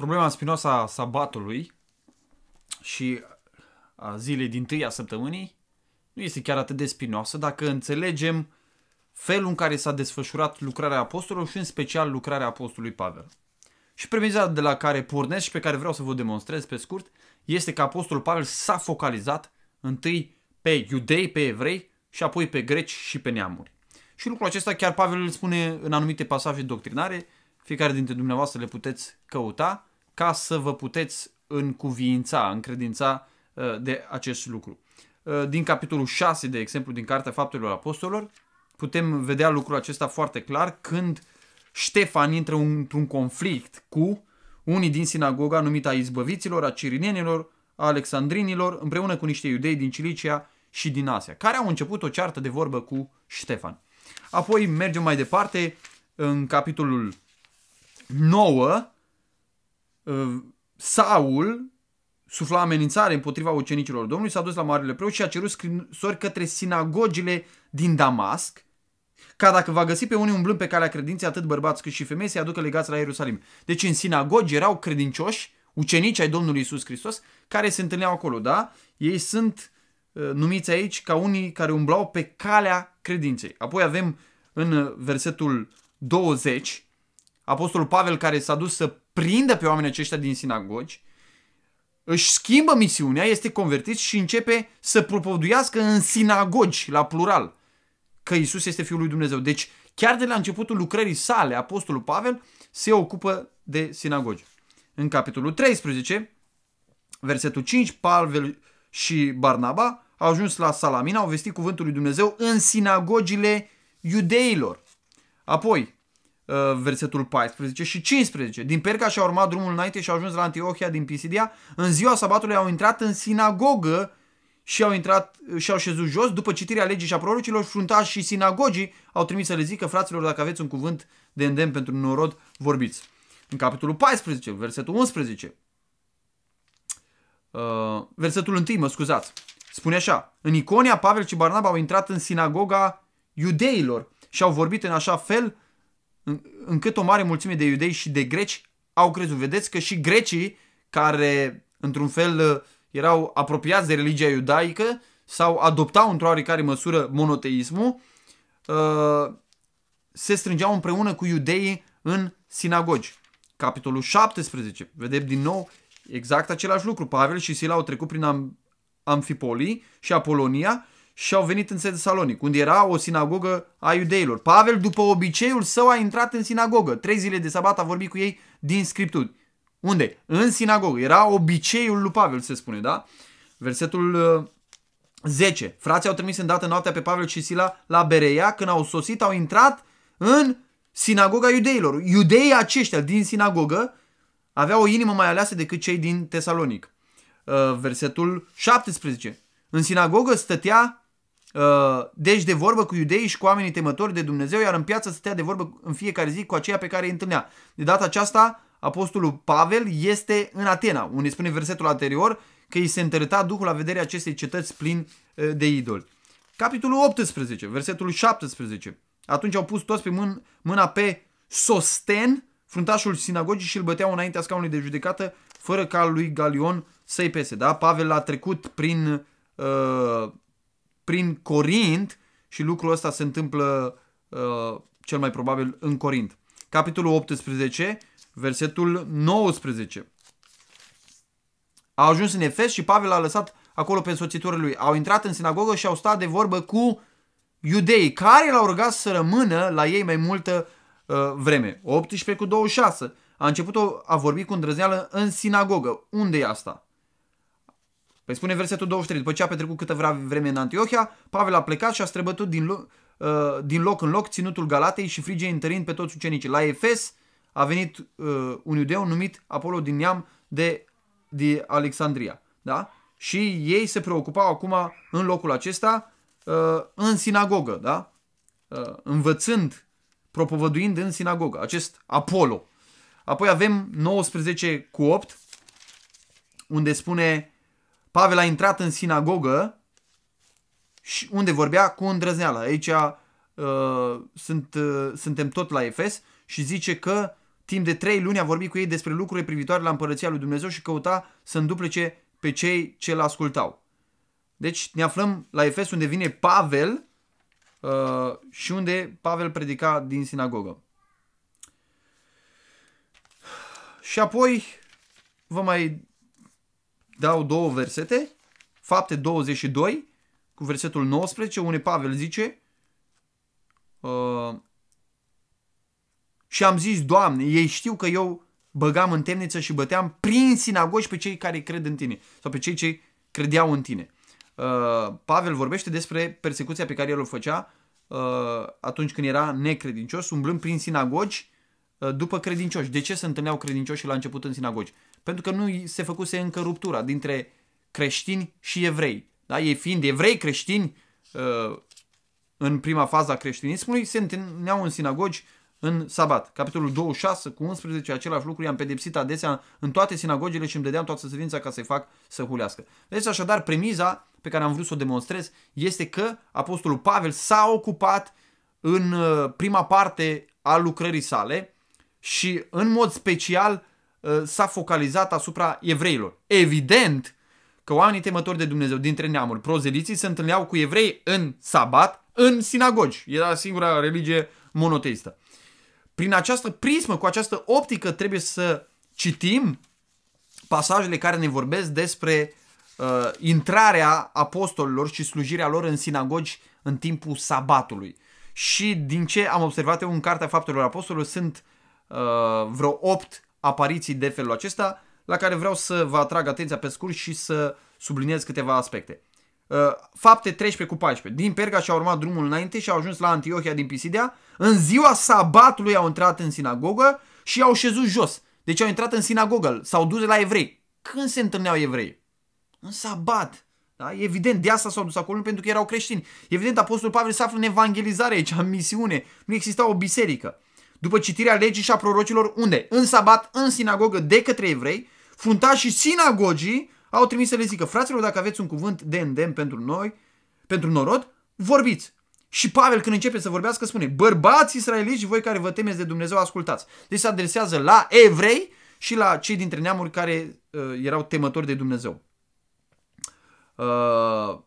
problema spinoasă a sabatului și a zilei din tâi a săptămânii nu este chiar atât de spinoasă dacă înțelegem felul în care s-a desfășurat lucrarea apostolului și în special lucrarea apostolului Pavel. Și premiza de la care pornesc și pe care vreau să vă demonstrez pe scurt este că apostolul Pavel s-a focalizat întâi pe iudei, pe evrei și apoi pe greci și pe neamuri. Și lucrul acesta chiar Pavel îl spune în anumite pasaje doctrinare, fiecare dintre dumneavoastră le puteți căuta, ca să vă puteți încuviința, încredința uh, de acest lucru. Uh, din capitolul 6, de exemplu, din Cartea Faptelor Apostolilor, putem vedea lucrul acesta foarte clar când Ștefan intră într-un conflict cu unii din sinagoga numită a izbăviților, a cirinenilor, a alexandrinilor, împreună cu niște iudei din Cilicia și din Asia, care au început o ceartă de vorbă cu Ștefan. Apoi mergem mai departe în capitolul 9, Ehm, Saul sufla amenințare împotriva ucenicilor Domnului, s-a dus la Marele Preot și a cerut scrisori către sinagogile din Damasc, ca dacă va găsi pe unii umblând pe calea credinței, atât bărbați cât și femei, să-i aducă legați la Ierusalim. Deci în sinagogi erau credincioși, ucenici ai Domnului Isus Hristos, care se întâlneau acolo, da? Ei sunt eh, numiți aici ca unii care umblau pe calea credinței. Apoi avem în versetul 20, apostolul Pavel care s-a dus să prindă pe oamenii aceștia din sinagogi, își schimbă misiunea, este convertit și începe să propovduiască în sinagogi, la plural, că Isus este Fiul lui Dumnezeu. Deci, chiar de la începutul lucrării sale, apostolul Pavel se ocupă de sinagogi. În capitolul 13, versetul 5, Pavel și Barnaba au ajuns la Salamina, au vestit cuvântul lui Dumnezeu în sinagogile iudeilor. Apoi, Uh, versetul 14 și 15. Din Perga și-au urmat drumul înainte și au ajuns la Antiohia din Pisidia. În ziua sabatului au intrat în sinagogă și au intrat uh, și au șezut jos după citirea legii și a prorocilor, fruntași și sinagogii au trimis să le zică fraților dacă aveți un cuvânt de îndemn pentru un norod, vorbiți. În capitolul 14, versetul 11. Uh, versetul 1, mă scuzați. Spune așa: În Iconia Pavel și Barnaba au intrat în sinagoga iudeilor și au vorbit în așa fel încât o mare mulțime de iudei și de greci au crezut. Vedeți că și grecii, care într-un fel erau apropiați de religia iudaică sau adoptau într-o oarecare măsură monoteismul, uh, se strângeau împreună cu iudeii în sinagogi. Capitolul 17. Vedem din nou exact același lucru. Pavel și Sila au trecut prin Amfipolii și Apolonia și au venit în Salonic, unde era o sinagogă a iudeilor. Pavel, după obiceiul său, a intrat în sinagogă. Trei zile de sabat a vorbit cu ei din scripturi. Unde? În sinagogă. Era obiceiul lui Pavel, se spune, da? Versetul 10. Uh, Frații au trimis îndată noaptea pe Pavel și Sila la Bereia. Când au sosit, au intrat în sinagoga iudeilor. Iudeii aceștia din sinagogă aveau o inimă mai aleasă decât cei din Tesalonic. Uh, versetul 17. În sinagogă stătea Uh, deci de vorbă cu iudeii și cu oamenii temători de Dumnezeu, iar în piață stătea de vorbă în fiecare zi cu aceia pe care îi întâlnea. De data aceasta, apostolul Pavel este în Atena, unde spune versetul anterior că îi se întărâta Duhul la vederea acestei cetăți plin uh, de idoli. Capitolul 18, versetul 17. Atunci au pus toți pe mân, mâna pe Sosten, fruntașul sinagogii și îl băteau înaintea scaunului de judecată, fără ca lui Galion să-i pese. Da? Pavel a trecut prin uh, prin Corint și lucrul ăsta se întâmplă uh, cel mai probabil în Corint. Capitolul 18, versetul 19. A ajuns în Efes și Pavel a lăsat acolo pe însoțitorul lui. Au intrat în sinagogă și au stat de vorbă cu iudei care l-au rugat să rămână la ei mai multă uh, vreme. 18 cu 26. A început a vorbi cu îndrăzneală în sinagogă. Unde e asta? Păi spune versetul 23, după ce a petrecut câtă vreme în Antiohia, Pavel a plecat și a străbătut din, lo- uh, din loc în loc ținutul Galatei și frigei întărind pe toți ucenicii. La Efes a venit uh, un iudeu numit Apollo din neam de, de Alexandria. Da? Și ei se preocupau acum în locul acesta uh, în sinagogă, da? uh, învățând, propovăduind în sinagogă, acest Apollo. Apoi avem 19 cu 8, unde spune Pavel a intrat în sinagogă și unde vorbea cu îndrăzneală. Aici uh, sunt, uh, suntem tot la Efes și zice că timp de trei luni a vorbit cu ei despre lucruri privitoare la împărăția lui Dumnezeu și căuta să înduplece pe cei ce îl ascultau. Deci ne aflăm la Efes unde vine Pavel uh, și unde Pavel predica din sinagogă. Și apoi vă mai dau două versete, fapte 22 cu versetul 19, unde Pavel zice uh, și am zis, Doamne, ei știu că eu băgam în temniță și băteam prin sinagogi pe cei care cred în tine sau pe cei ce credeau în tine. Uh, Pavel vorbește despre persecuția pe care el o făcea uh, atunci când era necredincios, umblând prin sinagogi uh, după credincioși. De ce se întâlneau credincioși la început în sinagogi? Pentru că nu se făcuse încă ruptura dintre creștini și evrei. Da? Ei fiind evrei creștini uh, în prima fază a creștinismului, se întâlneau în sinagogi în sabat. Capitolul 26 cu 11, același lucru i-am pedepsit adesea în toate sinagogile și îmi dădeam toată săvința ca să-i fac să hulească. Deci așadar, premiza pe care am vrut să o demonstrez este că Apostolul Pavel s-a ocupat în uh, prima parte a lucrării sale și în mod special Uh, s-a focalizat asupra evreilor. Evident că oamenii temători de Dumnezeu dintre neamuri, prozeliții, se întâlneau cu evrei în sabat, în sinagogi. Era singura religie monoteistă. Prin această prismă, cu această optică, trebuie să citim pasajele care ne vorbesc despre uh, intrarea apostolilor și slujirea lor în sinagogi în timpul sabatului. Și din ce am observat eu în Cartea Faptelor Apostolilor sunt uh, vreo 8 apariții de felul acesta, la care vreau să vă atrag atenția pe scurt și să subliniez câteva aspecte. Uh, fapte 13 cu 14. Din Perga și-au urmat drumul înainte și au ajuns la Antiohia din Pisidea. În ziua sabatului au intrat în sinagogă și au șezut jos. Deci au intrat în sinagogă, s-au dus la evrei. Când se întâlneau evrei? În sabat. Da? Evident, de asta s-au dus acolo pentru că erau creștini. Evident, Apostolul Pavel se află în evangelizare aici, în misiune. Nu exista o biserică după citirea legii și a prorocilor, unde? În sabat, în sinagogă, de către evrei, și sinagogii au trimis să le zică, fraților, dacă aveți un cuvânt de îndemn pentru noi, pentru norod, vorbiți. Și Pavel când începe să vorbească spune, bărbați israeliști, voi care vă temeți de Dumnezeu, ascultați. Deci se adresează la evrei și la cei dintre neamuri care uh, erau temători de Dumnezeu. Uh,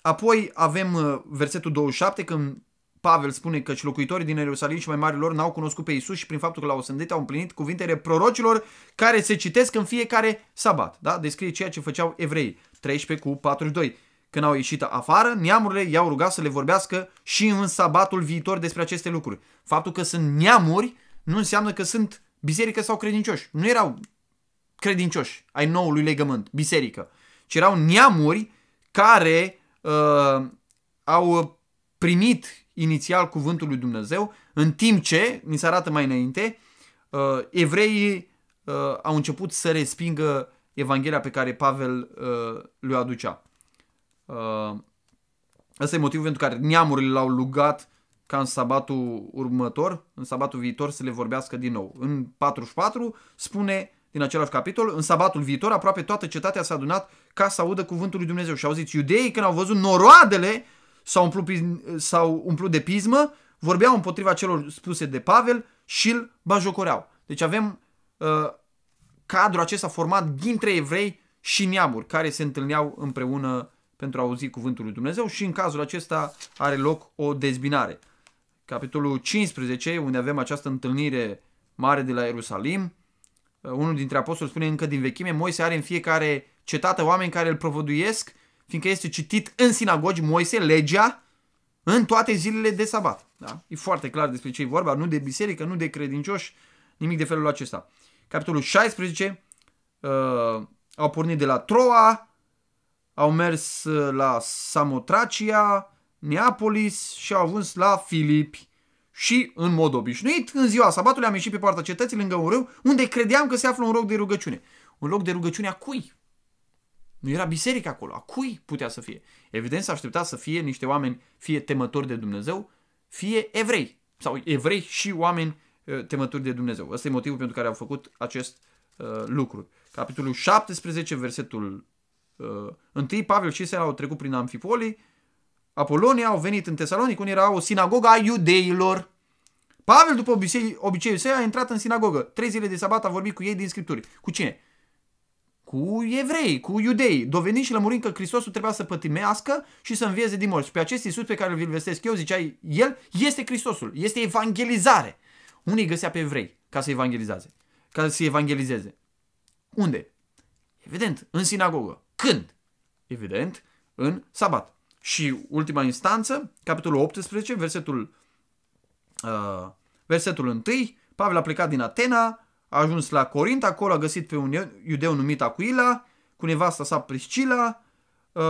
apoi avem uh, versetul 27 când Pavel spune că și locuitorii din Ierusalim și mai mari lor n-au cunoscut pe Isus și prin faptul că l-au sândit au împlinit cuvintele prorocilor care se citesc în fiecare sabat. Da? Descrie ceea ce făceau evrei. 13 cu 42. Când au ieșit afară, neamurile i-au rugat să le vorbească și în sabatul viitor despre aceste lucruri. Faptul că sunt neamuri nu înseamnă că sunt biserică sau credincioși. Nu erau credincioși ai noului legământ, biserică, ci erau neamuri care uh, au primit inițial cuvântul lui Dumnezeu, în timp ce, mi se arată mai înainte, uh, evreii uh, au început să respingă Evanghelia pe care Pavel uh, le aducea. Ăsta e motivul pentru care neamurile l-au lugat ca în sabatul următor, în sabatul viitor, să le vorbească din nou. În 44 spune din același capitol, în sabatul viitor aproape toată cetatea s-a adunat ca să audă cuvântul lui Dumnezeu și au zis, iudeii când au văzut noroadele s-au umplut, s-au umplut de pismă, vorbeau împotriva celor spuse de Pavel și îl bajocoreau. Deci avem uh, cadrul acesta format dintre evrei și neamuri care se întâlneau împreună pentru a auzi cuvântul lui Dumnezeu și în cazul acesta are loc o dezbinare. Capitolul 15, unde avem această întâlnire mare de la Ierusalim, uh, unul dintre apostoli spune încă din vechime, Moise are în fiecare cetate oameni care îl provăduiesc fiindcă este citit în sinagogi Moise, legea, în toate zilele de sabat. Da? E foarte clar despre ce e vorba, nu de biserică, nu de credincioși, nimic de felul acesta. Capitolul 16, uh, au pornit de la Troa, au mers uh, la Samotracia, Neapolis și au ajuns la Filipi. Și, în mod obișnuit, în ziua sabatului am ieșit pe partea cetății lângă un râu, unde credeam că se află un loc de rugăciune. Un loc de rugăciune a cui? Nu era biserică acolo. A cui putea să fie? Evident s-a așteptat să fie niște oameni fie temători de Dumnezeu, fie evrei. Sau evrei și oameni uh, temători de Dumnezeu. Ăsta e motivul pentru care au făcut acest uh, lucru. Capitolul 17, versetul uh, 1, Pavel și Sela au trecut prin Amfipoli, Apolonia au venit în Tesalonic, unde era o sinagogă a iudeilor. Pavel, după obiceiul său, a intrat în sinagogă. Trei zile de sabat a vorbit cu ei din Scripturi. Cu cine? cu evrei, cu iudei, dovedind și lămurind că Hristosul trebuia să pătimească și să învieze din morți. Pe acest Iisus pe care îl vestesc eu, ziceai, el este Hristosul, este evangelizare. Unii găsea pe evrei ca să evangelizeze, ca să evangelizeze. Unde? Evident, în sinagogă. Când? Evident, în sabat. Și ultima instanță, capitolul 18, versetul, uh, versetul 1, Pavel a plecat din Atena, a ajuns la Corint, acolo a găsit pe un iudeu numit Acuila, cu nevasta sa Priscila, uh,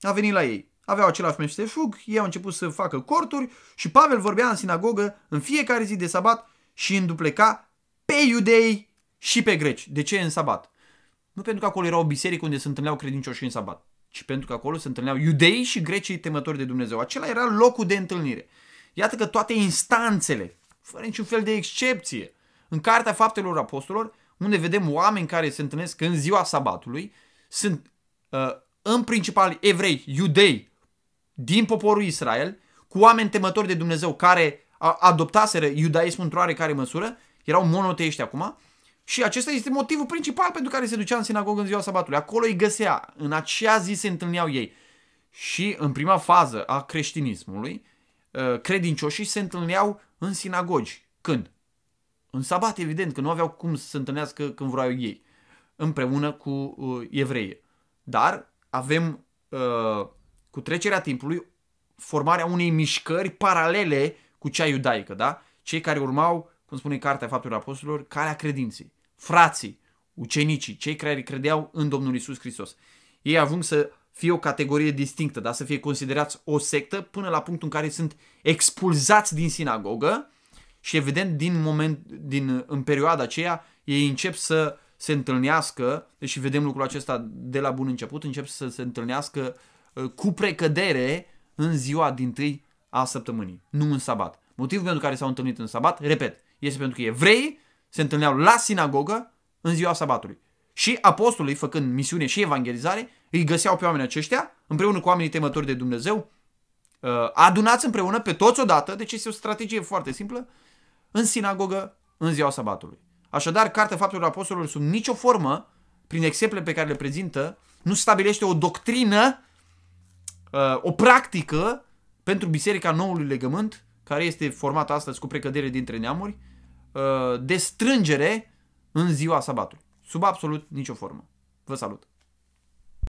a venit la ei. Aveau același meșteșug, ei au început să facă corturi și Pavel vorbea în sinagogă în fiecare zi de sabat și îndupleca pe iudei și pe greci. De ce în sabat? Nu pentru că acolo era o biserică unde se întâlneau credincioșii în sabat, ci pentru că acolo se întâlneau iudeii și grecii temători de Dumnezeu. Acela era locul de întâlnire. Iată că toate instanțele, fără niciun fel de excepție, în Cartea Faptelor Apostolilor, unde vedem oameni care se întâlnesc în ziua sabatului, sunt uh, în principal evrei, iudei din poporul Israel, cu oameni temători de Dumnezeu care adoptaseră iudaismul într-o oarecare măsură, erau monoteiști acum, și acesta este motivul principal pentru care se ducea în sinagogă în ziua sabatului. Acolo îi găsea, în acea zi se întâlneau ei. Și în prima fază a creștinismului, uh, credincioșii se întâlneau în sinagogi. Când? În sabat, evident, că nu aveau cum să se întâlnească când vreau ei, împreună cu uh, evreie. Dar avem, uh, cu trecerea timpului, formarea unei mișcări paralele cu cea iudaică, da? Cei care urmau, cum spune Cartea Faptelor Apostolilor, calea credinței, frații, ucenicii, cei care credeau în Domnul Isus Hristos. Ei avung să fie o categorie distinctă, da? să fie considerați o sectă până la punctul în care sunt expulzați din sinagogă și evident, din moment, din, în perioada aceea, ei încep să se întâlnească, deși vedem lucrul acesta de la bun început, încep să se întâlnească uh, cu precădere în ziua din tâi a săptămânii, nu în sabat. Motivul pentru care s-au întâlnit în sabat, repet, este pentru că evrei se întâlneau la sinagogă în ziua sabatului. Și apostolii, făcând misiune și evangelizare, îi găseau pe oamenii aceștia, împreună cu oamenii temători de Dumnezeu, uh, adunați împreună pe toți odată, deci este o strategie foarte simplă, în sinagogă în ziua sabatului. Așadar, Cartea Faptelor Apostolilor sub nicio formă, prin exemple pe care le prezintă, nu stabilește o doctrină, uh, o practică pentru Biserica Noului Legământ, care este formată astăzi cu precădere dintre neamuri, uh, de strângere în ziua sabatului. Sub absolut nicio formă. Vă salut!